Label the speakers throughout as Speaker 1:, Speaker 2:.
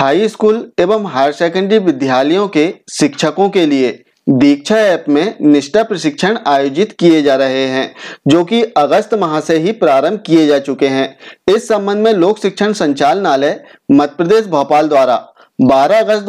Speaker 1: high school एवं higher secondary विद्यालयों के शिक्षकों के लिए दीक्षा ऐप में निष्ठा प्रशिक्षण आयोजित किए जा रहे हैं जो कि अगस्त माह से ही प्रारंभ किए जा चुके हैं इस संबंध में लोक शिक्षण संचालनालय मध्य प्रदेश भोपाल द्वारा 12 अगस्त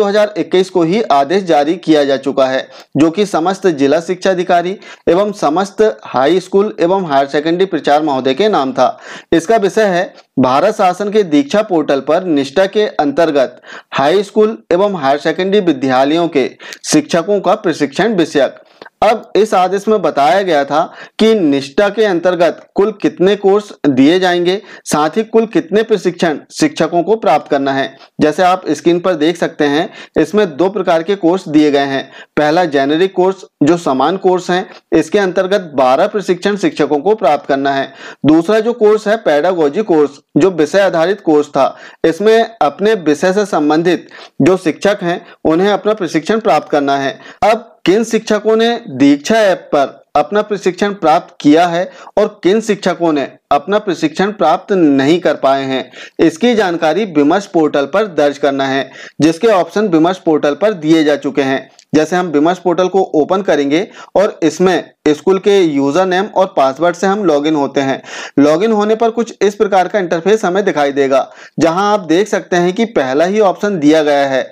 Speaker 1: 2021 को ही आदेश जारी किया जा चुका है जो कि समस्त जिला शिक्षा अधिकारी एवं समस्त हाई स्कूल एवं हायर सेकेंडरी प्रचार महोदय के नाम था इसका विषय है भारत शासन के दीक्षा पोर्टल पर निष्ठा के अंतर्गत हाई स्कूल एवं हायर सेकेंडरी विद्यालयों के शिक्षकों का प्रशिक्षण विषयक अब इस आदेश में बताया गया था कि निष्ठा के अंतर्गत कुल कितने कोर्स दिए जाएंगे साथ ही कुल कितने प्रशिक्षण शिक्षकों को प्राप्त करना है जैसे आप स्क्रीन पर देख सकते हैं इसमें दो प्रकार के कोर्स दिए गए हैं पहला जेनेरिक कोर्स जो समान कोर्स है इसके अंतर्गत 12 प्रशिक्षण शिक्षकों को प्राप्त करना है दूसरा जो कोर्स है पैडागोजी कोर्स जो विषय आधारित कोर्स था इसमें अपने विषय से संबंधित जो शिक्षक हैं उन्हें अपना प्रशिक्षण प्राप्त करना है अब किन शिक्षकों ने दीक्षा ऐप पर अपना प्रशिक्षण प्राप्त किया है और किन शिक्षकों ने अपना प्रशिक्षण प्राप्त नहीं कर पाए हैं इसकी जानकारी विमर्श पोर्टल पर दर्ज करना है जिसके ऑप्शन विमर्श पोर्टल पर दिए जा चुके हैं जैसे हम विमर्श पोर्टल को ओपन करेंगे और इसमें स्कूल के यूज़र नेम और पासवर्ड से हम लॉगिन होते हैं लॉगिन होने पर कुछ इस प्रकार का इंटरफेस हमें दिखाई देगा जहां आप देख सकते हैं कि पहला ही ऑप्शन दिया गया है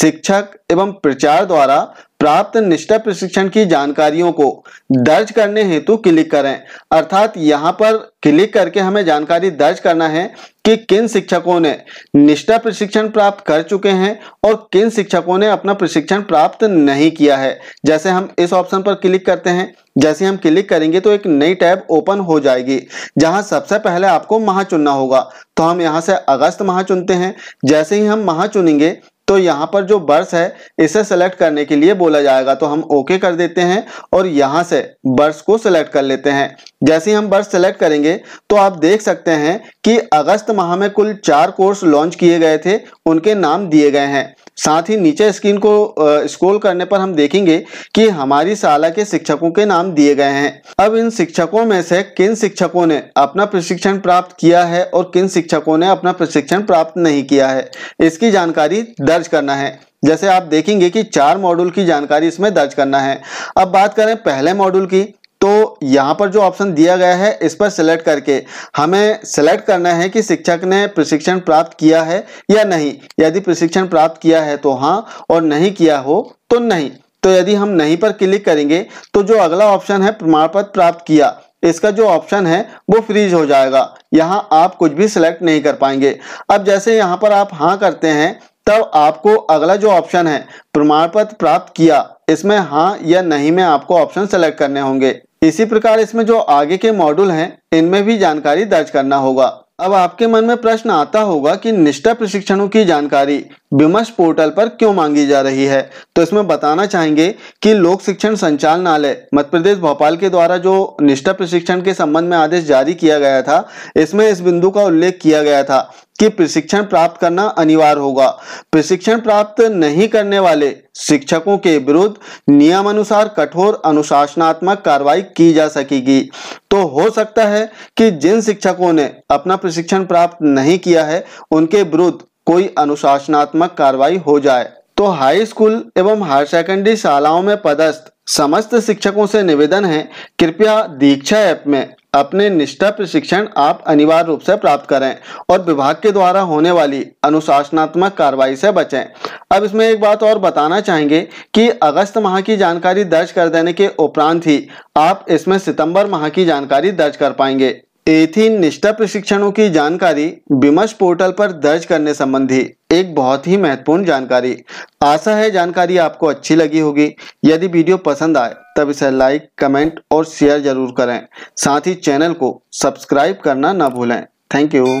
Speaker 1: शिक्षक एवं प्रचार द्वारा प्राप्त निष्ठा प्रशिक्षण की जानकारियों को दर्ज करने हेतु क्लिक करें अर्थात यहाँ पर क्लिक करके हमें जानकारी दर्ज करना है कि किन शिक्षकों ने निष्ठा प्रशिक्षण प्राप्त कर चुके हैं और किन शिक्षकों ने अपना प्रशिक्षण प्राप्त नहीं किया है जैसे हम इस ऑप्शन पर क्लिक करते हैं जैसे हम क्लिक करेंगे तो एक नई टैब ओपन हो जाएगी जहां सबसे पहले आपको माह चुनना होगा तो हम यहां से अगस्त माह चुनते हैं जैसे ही हम माह चुनेंगे तो यहाँ पर जो बर्स है इसे सेलेक्ट करने के लिए बोला जाएगा तो हम ओके कर देते हैं और यहाँ से बर्स को सिलेक्ट कर लेते हैं जैसे ही हम बर्स सेलेक्ट करेंगे तो आप देख सकते हैं कि अगस्त माह में कुल चार कोर्स लॉन्च किए गए थे उनके नाम दिए गए हैं साथ ही नीचे स्क्रीन को स्क्रॉल करने पर हम देखेंगे कि हमारी शाला के शिक्षकों के नाम दिए गए हैं अब इन शिक्षकों में से किन शिक्षकों ने अपना प्रशिक्षण प्राप्त किया है और किन शिक्षकों ने अपना प्रशिक्षण प्राप्त नहीं किया है इसकी जानकारी दर्ज करना है जैसे आप देखेंगे कि चार मॉड्यूल की जानकारी इसमें दर्ज करना है अब बात करें पहले मॉड्यूल की तो यहाँ पर जो ऑप्शन दिया गया है इस पर सेलेक्ट करके हमें सेलेक्ट करना है कि शिक्षक ने प्रशिक्षण प्राप्त किया है या नहीं यदि प्रशिक्षण प्राप्त किया है तो हाँ और नहीं किया हो तो नहीं तो यदि हम नहीं पर क्लिक करेंगे तो जो अगला ऑप्शन है प्रमाण पत्र प्राप्त किया इसका जो ऑप्शन है वो फ्रीज हो जाएगा यहाँ आप कुछ भी सिलेक्ट नहीं कर पाएंगे अब जैसे यहाँ पर आप हाँ करते हैं तब आपको अगला जो ऑप्शन है प्रमाण पत्र प्राप्त किया इसमें हाँ या नहीं में आपको ऑप्शन सेलेक्ट करने होंगे इसी प्रकार इसमें जो आगे के मॉड्यूल हैं इनमें भी जानकारी दर्ज करना होगा अब आपके मन में प्रश्न आता होगा कि निष्ठा प्रशिक्षणों की जानकारी विमर्श पोर्टल पर क्यों मांगी जा रही है तो इसमें बताना चाहेंगे कि लोक शिक्षण संचालनालय मध्य प्रदेश भोपाल के द्वारा जो निष्ठा प्रशिक्षण के संबंध में आदेश जारी किया गया था इसमें इस बिंदु का उल्लेख किया गया था कि प्रशिक्षण प्राप्त करना अनिवार्य होगा प्रशिक्षण प्राप्त नहीं करने वाले शिक्षकों के विरुद्ध नियमानुसार कठोर अनुशासनात्मक कार्रवाई की जा सकेगी तो हो सकता है कि जिन शिक्षकों ने अपना प्रशिक्षण प्राप्त नहीं किया है उनके विरुद्ध कोई अनुशासनात्मक कार्रवाई हो जाए तो हाई स्कूल एवं हायर सेकेंडरी शालाओं में पदस्थ समस्त शिक्षकों से निवेदन है कृपया दीक्षा ऐप में अपने निष्ठा प्रशिक्षण आप अनिवार्य रूप से प्राप्त करें और विभाग के द्वारा होने वाली अनुशासनात्मक कार्रवाई से बचें अब इसमें एक बात और बताना चाहेंगे कि अगस्त माह की जानकारी दर्ज कर देने के उपरांत ही आप इसमें सितंबर माह की जानकारी दर्ज कर पाएंगे एथिन निष्ठा प्रशिक्षणों की जानकारी विमर्श पोर्टल पर दर्ज करने संबंधी एक बहुत ही महत्वपूर्ण जानकारी आशा है जानकारी आपको अच्छी लगी होगी यदि वीडियो पसंद आए तब इसे लाइक कमेंट और शेयर जरूर करें साथ ही चैनल को सब्सक्राइब करना ना भूलें थैंक यू